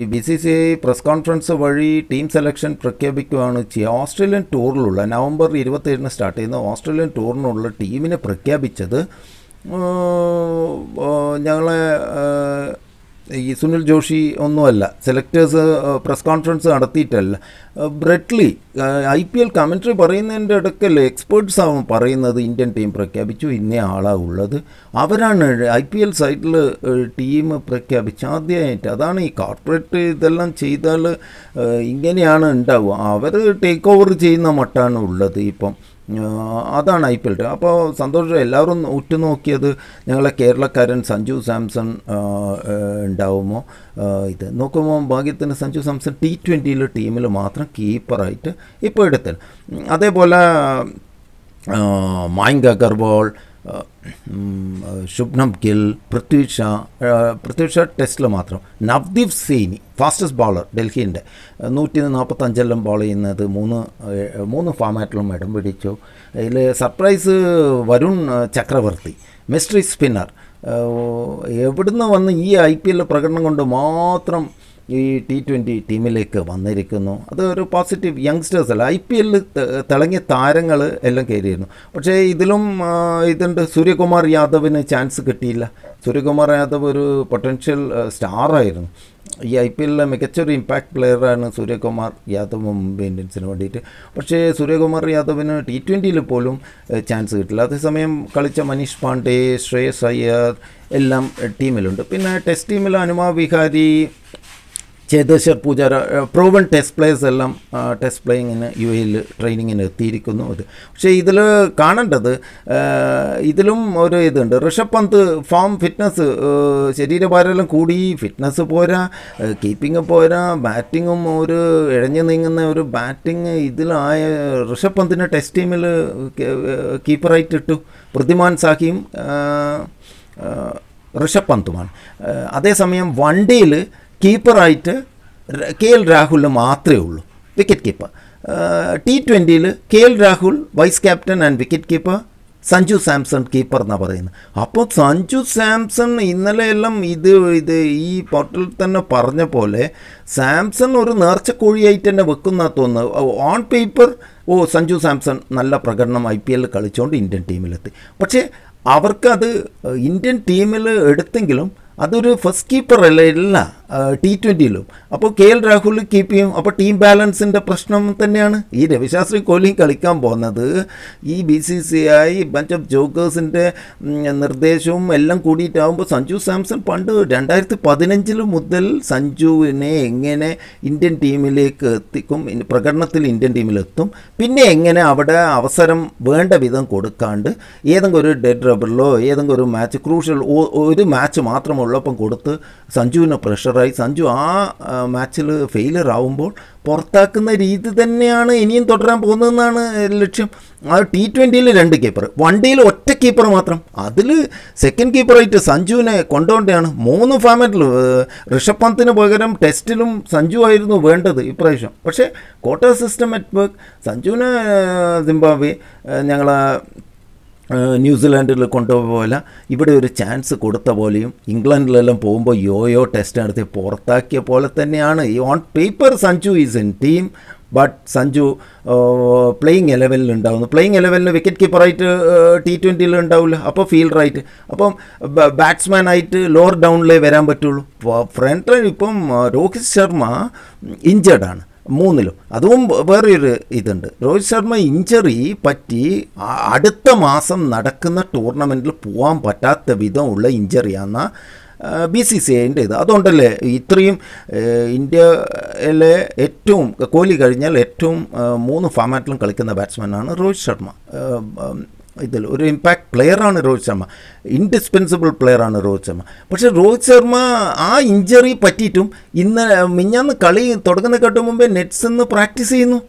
ഈ B C C I press conference വഴി team selection പ്രഖ്യാപിക്കുകയാണ് ചെയ്യുക ഓസ്ട്രേലിയൻ ടൂറിലുള്ള നവംബർ ഇരുപത്തേഴിന് സ്റ്റാർട്ട് ചെയ്യുന്ന ഓസ്ട്രേലിയൻ ടൂറിനുള്ള ടീമിനെ പ്രഖ്യാപിച്ചത് ഞങ്ങളെ ഈ സുനിൽ ജോഷി ഒന്നുമല്ല സെലക്ടേഴ്സ് പ്രസ് കോൺഫറൻസ് നടത്തിയിട്ടല്ല Bradley I P L commentary പറയുന്നതിൻ്റെ ഇടയ്ക്കല്ലേ എക്സ്പേർട്സ് ആവും പറയുന്നത് ഇന്ത്യൻ ടീം പ്രഖ്യാപിച്ചു ഇന്ന ആളാണ് ഉള്ളത് അവരാണ് ഐ പി എൽ സൈഡിൽ ടീം പ്രഖ്യാപിച്ച ആദ്യമായിട്ട് അതാണ് ഈ കോർപ്പറേറ്റ് ഇതെല്ലാം ചെയ്താൽ ഇങ്ങനെയാണ് ഉണ്ടാവുക അവർ ടേക്ക് ഓവർ ചെയ്യുന്ന മട്ടാണ് ഉള്ളത് ഇപ്പം അതാണ് ഐ പി എൽ അപ്പോൾ സന്തോഷം എല്ലാവരും ഉറ്റുനോക്കിയത് ഞങ്ങളെ കേരളക്കാരൻ സഞ്ജു സാംസൺ ഉണ്ടാവുമോ ഇത് നോക്കുമ്പോൾ ഭാഗ്യത്തിന് സഞ്ജു സാംസൺ ടി ട്വൻറ്റിയിലെ ടീമിൽ മാത്രം കീപ്പറായിട്ട് ഇപ്പോൾ എടുത്തൽ അതേപോലെ മയങ്ക അഗർവാൾ ശുഭ്നം ഗിൽ പൃഥ്വിഷ പൃഥ്വിഷ ടെസ്റ്റിൽ മാത്രം നവ്ദീപ് സീനി ഫാസ്റ്റസ്റ്റ് ബോളർ ഡൽഹിൻ്റെ നൂറ്റി നാൽപ്പത്തഞ്ചെല്ലാം ബോൾ ചെയ്യുന്നത് മൂന്ന് മൂന്ന് ഫോമാറ്റിലും ഇടം പിടിച്ചു അതിൽ സർപ്രൈസ് വരുൺ ചക്രവർത്തി മിസ്റ്ററി സ്പിന്നർ എവിടുന്ന് വന്ന് ഈ ഐ പി എല്ലിൽ പ്രകടനം കൊണ്ട് മാത്രം ഈ ടി ട്വൻ്റി ടീമിലേക്ക് വന്നിരിക്കുന്നു അതൊരു പോസിറ്റീവ് യങ്സ്റ്റേഴ്സ് അല്ല ഐ പി എല്ലിൽ തിളങ്ങിയ താരങ്ങൾ എല്ലാം കയറിയിരുന്നു പക്ഷേ ഇതിലും ഇതുണ്ട് സൂര്യകുമാർ യാദവിന് ചാൻസ് കിട്ടിയില്ല സൂര്യകുമാർ യാദവ് ഒരു പൊട്ടൻഷ്യൽ സ്റ്റാറായിരുന്നു ഈ ഐ പി എല്ലിലെ മികച്ചൊരു ഇമ്പാക്റ്റ് പ്ലെയറാണ് സൂര്യകുമാർ യാദവ് മുംബൈ ഇന്ത്യൻസിന് വേണ്ടിയിട്ട് പക്ഷേ സൂര്യകുമാർ യാദവിന് ടി ട്വൻറ്റിയിൽ പോലും ചാൻസ് കിട്ടില്ല അതേസമയം കളിച്ച മനീഷ് പാണ്ഡെ ശ്രേയസ് അയ്യർ എല്ലാം ടീമിലുണ്ട് പിന്നെ ടെസ്റ്റ് ടീമിൽ Hanuma Vihari Cheteshwar Pujara proven test players എല്ലാം ടെസ്റ്റ് പ്ലേയിങ്ങിന് യു എയിൽ ട്രെയിനിങ്ങിന് എത്തിയിരിക്കുന്നു അത് പക്ഷേ ഇതിൽ കാണേണ്ടത് ഇതിലും ഒരു ഇതുണ്ട് ഋഷഭ് പന്ത് ഫോം ഫിറ്റ്നസ് ശരീരഭാരമെല്ലാം കൂടി ഫിറ്റ്നസ് പോരാ കീപ്പിംഗ് പോരാ ബാറ്റിങ്ങും ഒരു ഇഴഞ്ഞു നീങ്ങുന്ന ഒരു ബാറ്റിങ് ഇതിലായ ഋഷഭ് പന്തിനെ ടെസ്റ്റ് ടീമിൽ കീപ്പറായിട്ട് ഇട്ടു പ്രതിമാൻ സാഹിയും ഋഷഭ് പന്തുമാണ് അതേസമയം വണ്ടിയിൽ കീപ്പറായിട്ട് കെ എൽ രാഹുലിന് മാത്രമേ ഉള്ളൂ വിക്കറ്റ് കീപ്പർ ടി ട്വൻറ്റിയിൽ K L Rahul vice captain and wicket keeper Sanju Samson keeper എന്നാണ് പറയുന്നത് അപ്പോൾ സഞ്ജു സാംസൺ ഇന്നലെ എല്ലാം ഇത് ഇത് ഈ പോർട്ടലിൽ തന്നെ പറഞ്ഞ പോലെ സാംസൺ ഒരു കോഴിയായിട്ട് തന്നെ വെക്കുന്ന തോന്നുന്നത് on paper oh Sanju Samson നല്ല പ്രകടനം ഐ പി എല്ലിൽ കളിച്ചുകൊണ്ട് ഇന്ത്യൻ ടീമിലെത്തി പക്ഷേ അവർക്കത് ഇന്ത്യൻ ടീമിൽ എടുത്തെങ്കിലും അതൊരു ഫസ്റ്റ് കീപ്പർ അല്ല ടി ട്വൻറ്റിയിലും അപ്പോൾ കെ എൽ രാഹുൽ കീപ്പ് ചെയ്യും അപ്പോൾ ടീം ബാലൻസിൻ്റെ പ്രശ്നം തന്നെയാണ് ഈ രവിശാസ്ത്രി കോഹ്ലി കളിക്കാൻ പോകുന്നത് ഈ B C C I bench of ജോക്കേഴ്സിൻ്റെ നിർദ്ദേശവും എല്ലാം കൂടിയിട്ടാകുമ്പോൾ സഞ്ജു സാംസൺ പണ്ട് രണ്ടായിരത്തി പതിനഞ്ചിൽ മുതൽ സഞ്ജുവിനെ എങ്ങനെ ഇന്ത്യൻ ടീമിലേക്ക് എത്തിക്കും പ്രകടനത്തിൽ ഇന്ത്യൻ ടീമിലെത്തും പിന്നെ എങ്ങനെ അവിടെ അവസരം വേണ്ട വിധം കൊടുക്കാണ്ട് ഏതെങ്കിലും ഒരു ഡെഡ് റബ്ബറിലോ ഏതെങ്കിലും ഒരു മാച്ച് ക്രൂഷ്യൽ ഒരു മാച്ച് മാത്രമുള്ളപ്പം കൊടുത്ത് സഞ്ജുവിനെ പ്രഷർ ഫെയിലിയറായി സഞ്ജു ആ മാച്ചിൽ ഫെയിലർ ആവുമ്പോൾ പുറത്താക്കുന്ന രീതി തന്നെയാണ് ഇനിയും തുടരാൻ പോകുന്നതെന്നാണ് ലക്ഷ്യം ആ ടി ട്വൻറ്റിയിൽ രണ്ട് കീപ്പർ വണ്ടിയിൽ ഒറ്റ കീപ്പർ മാത്രം അതിൽ സെക്കൻഡ് കീപ്പറായിട്ട് സഞ്ജുവിനെ കൊണ്ടുകൊണ്ടാണ് മൂന്ന് ഫാമറ്റിൽ ഋഷഭ് പന്തിന് പകരം ടെസ്റ്റിലും സഞ്ജു ആയിരുന്നു വേണ്ടത് ഇപ്രാവശ്യം പക്ഷേ കോട്ട സിസ്റ്റം അറ്റ് വർക്ക് സഞ്ജുവിനെ സിംബാബ്വെ ഞങ്ങളെ ന്യൂസിലാൻഡിൽ പോലെ ഇവിടെ ഒരു ചാൻസ് കൊടുത്ത പോലെയും ഇംഗ്ലണ്ടിലെല്ലാം പോകുമ്പോൾ യോയോ ടെസ്റ്റ് നടത്തി പുറത്താക്കിയ പോലെ തന്നെയാണ് ഈ on paper Sanju is in team but Sanju playing ഇലവനിൽ ഉണ്ടാവുന്നു പ്ലേയിങ് ഇലവനിൽ വിക്കറ്റ് കീപ്പറായിട്ട് ടി ട്വൻറ്റിയിൽ ഉണ്ടാവില്ല അപ്പോൾ ഫീൽഡറായിട്ട് അപ്പം ആയിട്ട് ലോവർ ഡൗണിലേ വരാൻ പറ്റുള്ളൂ ഫ്രണ്ട് ഇപ്പം രോഹിത് ശർമ്മ ഇഞ്ചേർഡാണ് മൂന്നിലും അതും വേറൊരു ഇതുണ്ട് രോഹിത് ശർമ്മ ഇഞ്ചറി പറ്റി അടുത്ത മാസം നടക്കുന്ന ടൂർണമെൻറ്റിൽ പോകാൻ പറ്റാത്ത വിധമുള്ള ഇഞ്ചറിയാണെന്ന ബി സി സി ഐൻ്റെ ഇത് അതുകൊണ്ടല്ലേ ഇത്രയും ഇന്ത്യയിലെ ഏറ്റവും കോഹ്ലി കഴിഞ്ഞാൽ ഏറ്റവും മൂന്ന് ഫോമാറ്റിലും കളിക്കുന്ന ബാറ്റ്സ്മാനാണ് രോഹിത് ശർമ്മ ഇതിൽ ഒരു ഇമ്പാക്റ്റ് പ്ലെയറാണ് രോഹിത് ശർമ്മ ഇൻഡിസ്പെൻസിബിൾ പ്ലെയറാണ് രോഹിത് ശർമ്മ പക്ഷേ രോഹിത് ശർമ്മ ആ ഇഞ്ചറി പറ്റിയിട്ടും ഇന്ന് മിഞ്ഞാന്ന് കളി തുടങ്ങുന്നതിനെക്കാട്ടും മുമ്പേ നെറ്റ്സ് നിന്ന് പ്രാക്ടീസ് ചെയ്യുന്നു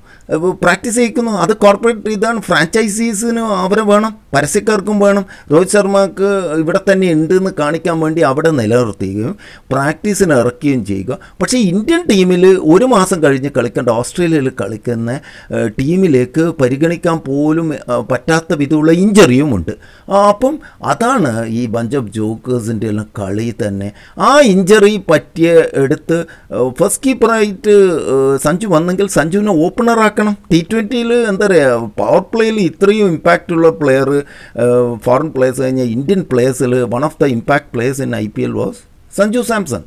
പ്രാക്ടീസ് ചെയ്യിക്കുന്നു അത് കോർപ്പറേറ്റ് ഇതാണ് ഫ്രാഞ്ചൈസീസിന് അവരെ വേണം പരസ്യക്കാർക്കും വേണം രോഹിത് ശർമ്മക്ക് ഇവിടെ തന്നെ ഉണ്ട് എന്ന് കാണിക്കാൻ വേണ്ടി അവിടെ നിലനിർത്തുകയും പ്രാക്ടീസിന് ഇറക്കുകയും ചെയ്യുക പക്ഷേ ഇന്ത്യൻ ടീമിൽ ഒരു മാസം കഴിഞ്ഞ് കളിക്കേണ്ട ഓസ്ട്രേലിയയിൽ കളിക്കുന്ന ടീമിലേക്ക് പരിഗണിക്കാൻ പോലും പറ്റാത്ത വിധമുള്ള ഇഞ്ചറിയും ഉണ്ട് അപ്പം അതാണ് ഈ ബഞ്ച് ഓഫ് ജോക്കേഴ്സിൻ്റെ എല്ലാം കളി തന്നെ ആ ഇഞ്ചറി പറ്റിയ എടുത്ത് ഫസ്റ്റ് കീപ്പറായിട്ട് സഞ്ജു വന്നെങ്കിൽ സഞ്ജുവിനെ ഓപ്പണറാക്കണം ടി ട്വൻറ്റിയിൽ എന്താ പറയുക പവർ പ്ലേയിൽ ഇത്രയും ഇമ്പാക്റ്റുള്ള പ്ലെയർ ഫോറിൻ പ്ലേയേഴ്സ് കഴിഞ്ഞ ഇന്ത്യൻ പ്ലേയേഴ്സിൽ one of the impact players in I P L was Sanju Samson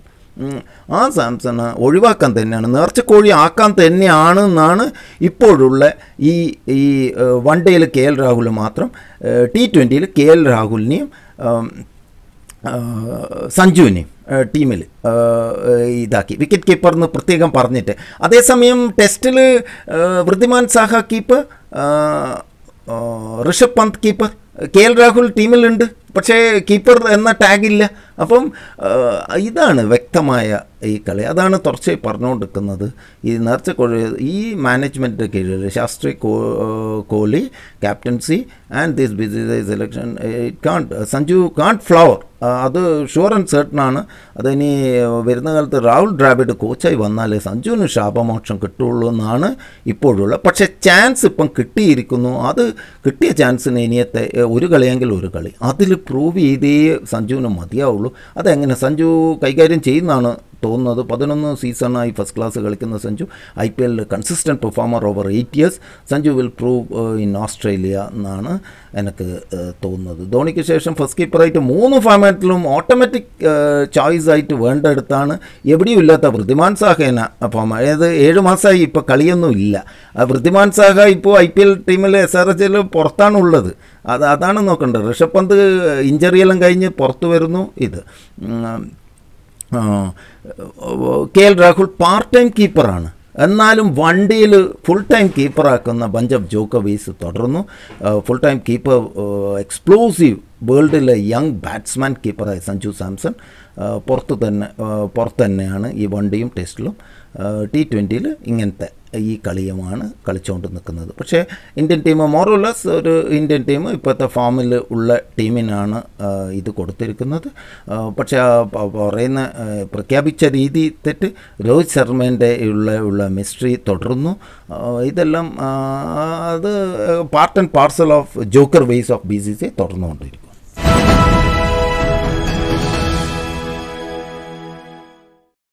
ആ സാംസണ് ഒഴിവാക്കാൻ തന്നെയാണ് നേർച്ചക്കോഴി ആക്കാൻ തന്നെയാണ് എന്നാണ് ഇപ്പോഴുള്ള ഈ ഈ വൺ ഡേയിൽ കെ എൽ രാഹുൽ മാത്രം ടി ട്വൻറ്റിയിൽ കെ എൽ രാഹുലിനെയും സഞ്ജുവിനെയും ടീമിൽ ഇതാക്കി വിക്കറ്റ് കീപ്പർ എന്ന് പ്രത്യേകം പറഞ്ഞിട്ട് അതേസമയം ടെസ്റ്റിൽ Wriddhiman Saha keep Rishabh Pant keeper K L Rahul ടീമിലുണ്ട് പക്ഷേ കീപ്പർ എന്ന ടാഗില്ല അപ്പം ഇതാണ് വ്യക്തമായ ഈ കളി അതാണ് തുടർച്ച പറഞ്ഞുകൊണ്ടിരിക്കുന്നത് ഈ നേർച്ച ഈ മാനേജ്മെൻറ്റ് കീഴിൽ Shastri Kohli captaincy and this BC selection it can't Sanju can't flower അത് ഷുവർ ആൻഡ് സെർട്ടൺ ആണ് അതിനി വരുന്ന കാലത്ത് രാഹുൽ ഡ്രാവിഡ് കോച്ചായി വന്നാലേ സഞ്ജുവിന് ശാപമോക്ഷം കിട്ടുള്ളൂ എന്നാണ് ഇപ്പോഴുള്ള പക്ഷേ ചാൻസ് ഇപ്പം കിട്ടിയിരിക്കുന്നു അത് കിട്ടിയ ചാൻസിന് ഇനിയത്തെ ഒരു കളിയെങ്കിൽ ഒരു കളി അതിൽ പ്രൂവ് ചെയ്തേ സഞ്ജുവിന് മതിയാവുള്ളൂ അതെങ്ങനെ സഞ്ജു കൈകാര്യം ചെയ്യുന്നതാണ് തോന്നുന്നത് പതിനൊന്ന് സീസണായി ഫസ്റ്റ് ക്ലാസ് കളിക്കുന്ന സഞ്ജു ഐ പി എല്ലിൽ consistent performer over eight years Sanju will prove in Australia എന്നാണ് എനിക്ക് uh, തോന്നുന്നത് ധോണിക്ക് ശേഷം ഫസ്റ്റ് കീപ്പറായിട്ട് മൂന്ന് ഫോമാറ്റിലും ഓട്ടോമാറ്റിക് ചോയ്സ് ആയിട്ട് വേണ്ടെടുത്താണ് എവിടെയും ഇല്ലാത്ത വൃദ്ധിമാൻ സാഹേന അപ്പം അതായത് ഏഴ് മാസമായി ഇപ്പോൾ കളിയൊന്നും ഇല്ല വൃദ്ധിമാൻ സാഹ ഇപ്പോൾ ഐ പി എൽ ടീമിൽ എസ് ആർ എച്ച് പുറത്താണുള്ളത് അത് അതാണ് നോക്കേണ്ടത് ഋഷഭ് പന്ത് ഇഞ്ചറിയെല്ലാം uh, കഴിഞ്ഞ് പുറത്തു വരുന്നു ഇത് K L Rahul part time കീപ്പറാണ് എന്നാലും വണ്ടിയിൽ ഫുൾ ടൈം കീപ്പറാക്കുന്ന പഞ്ചാബ് ജോക്കവീസ് തുടർന്നു ഫുൾ ടൈം കീപ്പർ എക്സ്പ്ലോസീവ് വേൾഡിലെ യങ് ബാറ്റ്സ്മാൻ കീപ്പറായ സഞ്ജു സാംസൺ പുറത്ത് തന്നെ പുറത്തു തന്നെയാണ് ഈ വണ്ടിയും ടെസ്റ്റിലും ടി ട്വൻറ്റിയിൽ ഇങ്ങനത്തെ ഈ കളിയുമാണ് കളിച്ചുകൊണ്ട് നിൽക്കുന്നത് പക്ഷേ ഇന്ത്യൻ ടീം മോറോലെസ് ഒരു ഇന്ത്യൻ ടീം ഇപ്പോഴത്തെ ഫാമിൽ ഉള്ള ടീമിനാണ് ഇത് കൊടുത്തിരിക്കുന്നത് പക്ഷേ പറയുന്ന പ്രഖ്യാപിച്ച രീതി തെറ്റ് രോഹിത് ശർമ്മേൻ്റെ ഉള്ള ഉള്ള മിസ്റ്ററി തുടർന്നു ഇതെല്ലാം അത് part and parcel of joker ways of B C C തുടർന്നുകൊണ്ടിരിക്കും